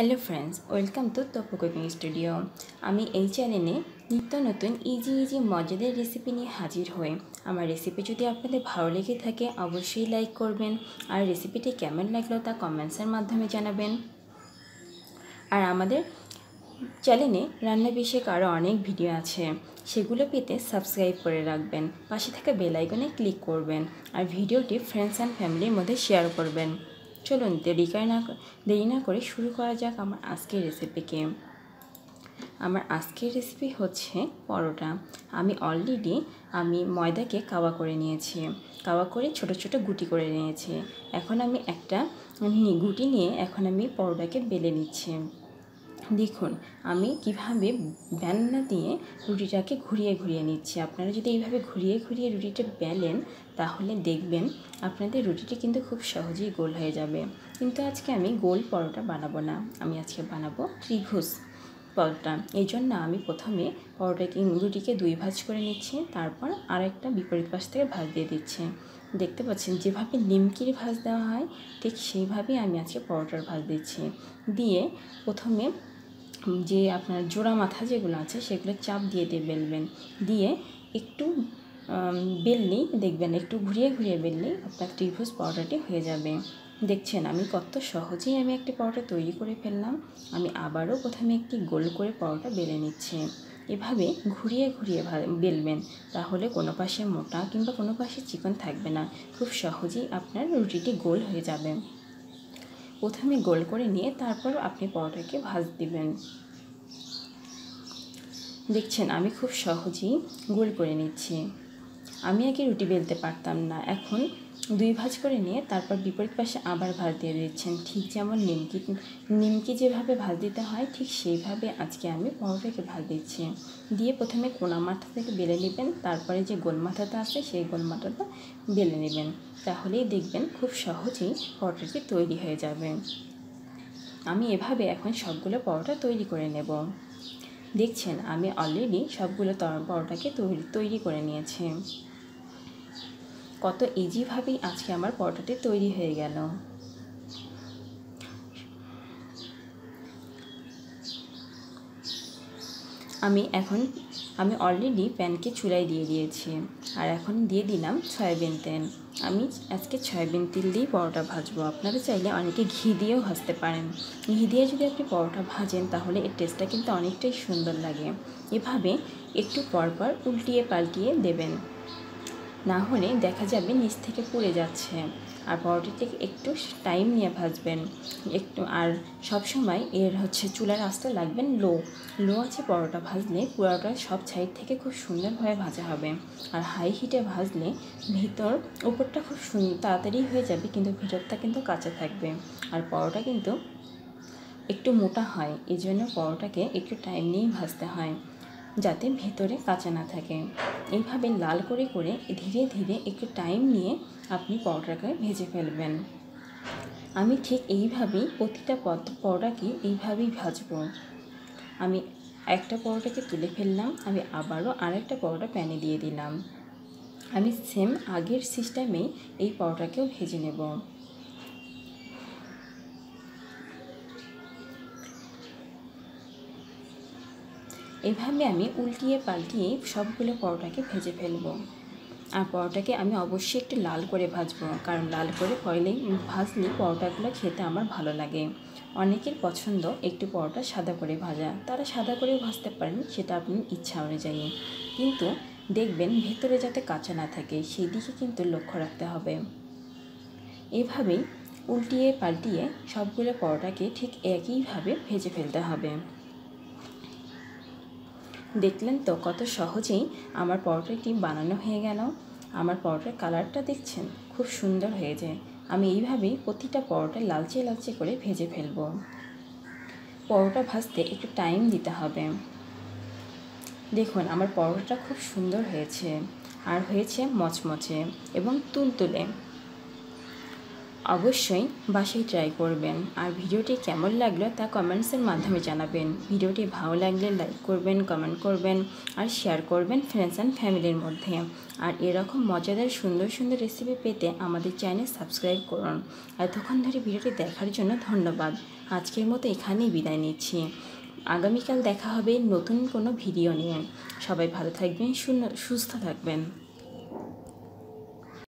hello friends welcome to Tapa cooking studio আমি এই চ্যানেলে নিত্য নতুন ইজি ইজি মজাদার রেসিপি নিয়ে হাজির হই আমার রেসিপি যদি আপনাদের ভালো লেগে থাকে অবশ্যই লাইক করবেন আর রেসিপিটি কেমন লাগলো তা কমেন্টসের মাধ্যমে জানাবেন আর আমাদের চ্যানেলে রান্না বিষয়ক আরও অনেক ভিডিও আছে সেগুলো পেতে সাবস্ক্রাইব করে রাখবেন পাশে থাকা বেলাইকনে ক্লিক করবেন আর ভিডিওটি ফ্রেন্ডস অ্যান্ড ফ্যামিলির মধ্যে শেয়ার করবেন চলুন দেরি করে না দেরি না করে শুরু করা যাক আমার আজকের রেসিপিকে আমার আজকের রেসিপি হচ্ছে পরোটা আমি অলরেডি আমি ময়দাকে কাওয়া করে নিয়েছি কাওয়া করে ছোট ছোট গুটি করে নিয়েছি এখন আমি একটা মানে গুটি নিয়ে এখন আমি পরোটাকে বেলে নিচ্ছি দেখুন আমি কিভাবে বেলনা দিয়ে রুটিটাকে ঘুরিয়ে ঘুরিয়ে নিচ্ছি আপনারা যদি এইভাবে ঘুরিয়ে ঘুরিয়ে রুটিটা বেলেন তাহলে দেখবেন আপনাদের রুটিটি কিন্তু খুব সহজেই গোল হয়ে যাবে কিন্তু আজকে আমি গোল পরোটা বানাবো না আমি আজকে বানাবো ত্রিভুজ পরোটা এই জন্য আমি প্রথমে পরোটাকে রুটিকে দুই ভাজ করে নিচ্ছি তারপর আর একটা বিপরীত পাশ থেকে ভাজ দিয়ে দিচ্ছি দেখতে পাচ্ছেন যেভাবে নিমকির ভাজ দেওয়া হয় ঠিক সেইভাবেই আমি আজকে পরোটার ভাজ দিচ্ছি দিয়ে প্রথমে যে আপনার জোড়া মাথা যেগুলো আছে সেগুলো চাপ দিয়ে দিয়ে বেলবেন দিয়ে একটু বেললেই দেখবেন একটু ঘুরিয়ে ঘুরিয়ে বেললেই আপনার ত্রিভুজ পাউডারটি হয়ে যাবে দেখছেন আমি কত সহজেই আমি একটি পাউডার তৈরি করে ফেললাম আমি আবারও প্রথমে একটি গোল করে পাউডার বেলে নিচ্ছি এভাবে ঘুরিয়ে ঘুরিয়ে বেলবেন তাহলে কোনো পাশে মোটা কিংবা কোনো পাশে চিকন থাকবে না খুব সহজেই আপনার রুটিটি গোল হয়ে যাবে প্রথমে গোল করে নিয়ে তারপর আপনি পরোটাকে ভাজ দিবেন দেখছেন আমি খুব সহজেই গোল করে নিচ্ছি আমি আগে রুটি বেলতে পারতাম না এখন দুই ভাঁজ করে নিয়ে তারপর বিপরীত পাশে আবার ভাঁজ দিয়ে দিচ্ছেন ঠিক যেমন নিমকি নিমকি যেভাবে ভাঁজ দিতে হয় ঠিক সেইভাবে আজকে আমি পরোটাকে ভাঁজ দিচ্ছি দিয়ে প্রথমে কোনা মাথা থেকে বেলে নেবেন তারপরে যে গোল মাথাটা আছে সেই গোল মাথাটা বেলে নেবেন তাহলেই দেখবেন খুব সহজেই পরোটাটি তৈরি হয়ে যাবে আমি এভাবে এখন সবগুলো পরোটা তৈরি করে নেব দেখছেন আমি অলরেডি সবগুলো পরোটাকে তৈরি তৈরি করে নিয়েছি কত ইজিভাবেই আজকে আমার পরোটাটি তৈরি হয়ে গেল আমি এখন আমি অলরেডি প্যানকে চুলাই দিয়ে দিয়েছি আর এখন দিয়ে দিলাম সয়াবিন তেল আমি আজকে সয়াবিন তেল দিয়ে পরোটা ভাজবো আপনারা চাইলে অনেকে ঘি দিয়েও ভাজতে পারেন ঘি দিয়ে যদি আপনি পরোটা ভাজেন তাহলে এর টেস্টটা কিন্তু অনেকটাই সুন্দর লাগে এভাবে একটু পরপর উল্টিয়ে পাল্টিয়ে দেবেন না হলে দেখা যাবে নিচ থেকে পুড়ে যাচ্ছে আর পরোটাটিকে একটু টাইম নিয়ে ভাজবেন একটু আর সব সময় এর হচ্ছে চুলার আস্তে লাগবেন লো লো আছে পরোটা ভাজলে পুরোটা সব ছাইড থেকে খুব সুন্দরভাবে ভাজা হবে আর হাই হিটে ভাজলে ভিতর উপরটা খুব সুন্দর তাড়াতাড়ি হয়ে যাবে কিন্তু ভিতরটা কিন্তু কাঁচা থাকবে আর পরোটা কিন্তু একটু মোটা হয় এই জন্য পরোটাকে একটু টাইম নিয়েই ভাজতে হয় যাতে ভেতরে কাঁচা না থাকে এইভাবে লাল করে করে ধীরে ধীরে একটু টাইম নিয়ে আপনি পাউডারকে ভেজে ফেলবেন আমি ঠিক এইভাবেই প্রতিটা পরোটাকে এইভাবেই ভাজব আমি একটা পরোটাকে তুলে ফেললাম আমি আবারও আরেকটা পরোটা প্যানে দিয়ে দিলাম আমি সেম আগের সিস্টেমেই এই পরোটাকেও ভেজে নেব এভাবে আমি উল্টিয়ে পাল্টিয়ে সবগুলো পরোটাকে ভেজে ফেলব আর পরোটাকে আমি অবশ্যই একটু লাল করে ভাজবো কারণ লাল করে পয়লে ভাজলে পরোটাগুলো খেতে আমার ভালো লাগে অনেকের পছন্দ একটু পরোটা সাদা করে ভাজা তারা সাদা করেও ভাজতে পারেন সেটা আপনি ইচ্ছা অনুযায়ী কিন্তু দেখবেন ভেতরে যাতে কাঁচা না থাকে সেই দিকে কিন্তু লক্ষ্য রাখতে হবে এভাবেই উল্টিয়ে পাল্টিয়ে সবগুলো পরোটাকে ঠিক একইভাবে ভেজে ফেলতে হবে দেখলেন তো কত সহজেই আমার পরোটাটি বানানো হয়ে গেল আমার পরোটার কালারটা দেখছেন খুব সুন্দর হয়েছে আমি এইভাবেই প্রতিটা পরোটা লালচে লালচে করে ভেজে ফেলব পরোটা ভাজতে একটু টাইম দিতে হবে দেখুন আমার পরোটাটা খুব সুন্দর হয়েছে আর হয়েছে মচমচে এবং তুলতুলে অবশ্যই বাসায় ট্রাই করবেন আর ভিডিওটি কেমন লাগলো তা কমেন্টসের মাধ্যমে জানাবেন ভিডিওটি ভালো লাগলে লাইক করবেন কমেন্ট করবেন আর শেয়ার করবেন ফ্রেন্ডস অ্যান্ড ফ্যামিলির মধ্যে আর এরকম মজাদার সুন্দর সুন্দর রেসিপি পেতে আমাদের চ্যানেল সাবস্ক্রাইব করুন এতক্ষণ ধরে ভিডিওটি দেখার জন্য ধন্যবাদ আজকের মতো এখানেই বিদায় নিচ্ছি আগামীকাল দেখা হবে নতুন কোনো ভিডিও নিয়ে সবাই ভালো থাকবেন সুস্থ থাকবেন